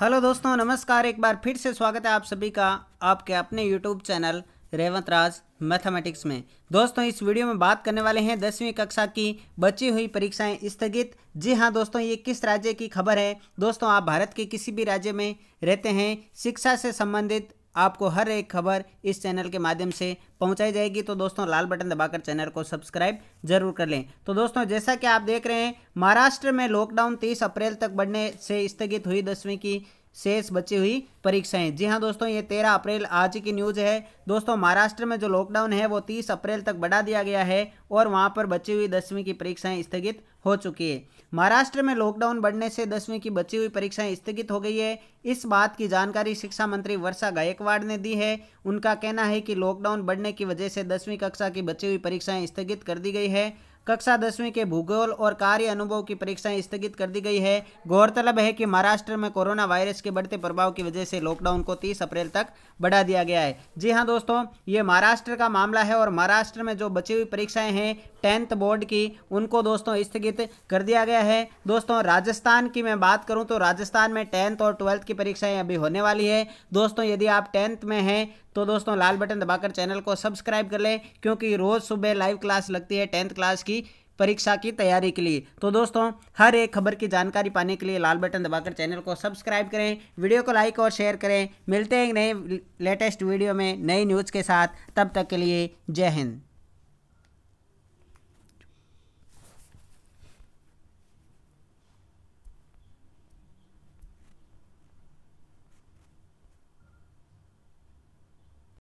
hello दोस्तों नमस्कार एक बार फिर से स्वागत है आप सभी का आपके अपने YouTube channel Revant Raj mathematics में दोस्तों इस वीडियो में बात करने वाले हैं दसवीं कक्षा की बची हुई परीक्षाएं स्थगित जी हाँ दोस्तों ये किस राज्य की खबर है दोस्तों आप भारत के किसी भी राज्य में रहते हैं शिक्षा से संबंधित आपको हर एक खबर इस चैनल के माध्यम से पहुंचाई जाएगी तो दोस्तों लाल बटन दबाकर चैनल को सब्सक्राइब जरूर कर लें तो दोस्तों जैसा कि आप देख रहे हैं महाराष्ट्र में लॉकडाउन 30 अप्रैल तक बढ़ने से स्थगित हुई दसवीं की शेष बची हुई परीक्षाएं जी हाँ दोस्तों ये तेरह अप्रैल आज की न्यूज़ है दोस्तों महाराष्ट्र में जो लॉकडाउन है वो तीस अप्रैल तक बढ़ा दिया गया है और वहाँ पर बची हुई दसवीं की परीक्षाएं स्थगित हो चुकी है महाराष्ट्र में लॉकडाउन बढ़ने से दसवीं की बची हुई परीक्षाएं स्थगित हो गई है इस बात की जानकारी शिक्षा मंत्री वर्षा गायकवाड़ ने दी है उनका कहना है कि लॉकडाउन बढ़ने की वजह से दसवीं कक्षा की बची हुई परीक्षाएं स्थगित कर दी गई है कक्षा दसवीं के भूगोल और कार्य अनुभव की परीक्षाएं स्थगित कर दी गई है गौरतलब है कि महाराष्ट्र में कोरोना वायरस के बढ़ते प्रभाव की वजह से लॉकडाउन को तीस अप्रैल तक बढ़ा दिया गया है जी हाँ दोस्तों ये महाराष्ट्र का मामला है और महाराष्ट्र में जो बची हुई परीक्षाएं हैं टेंथ बोर्ड की उनको दोस्तों स्थगित कर दिया गया है दोस्तों राजस्थान की मैं बात करूँ तो राजस्थान में टेंथ और ट्वेल्थ की परीक्षाएँ अभी होने वाली है दोस्तों यदि आप टेंथ में हैं तो दोस्तों लाल बटन दबाकर चैनल को सब्सक्राइब कर लें क्योंकि रोज़ सुबह लाइव क्लास लगती है टेंथ क्लास की परीक्षा की तैयारी के लिए तो दोस्तों हर एक खबर की जानकारी पाने के लिए लाल बटन दबाकर चैनल को सब्सक्राइब करें वीडियो को लाइक और शेयर करें मिलते हैं नए लेटेस्ट वीडियो में नई न्यूज़ के साथ तब तक के लिए जय हिंद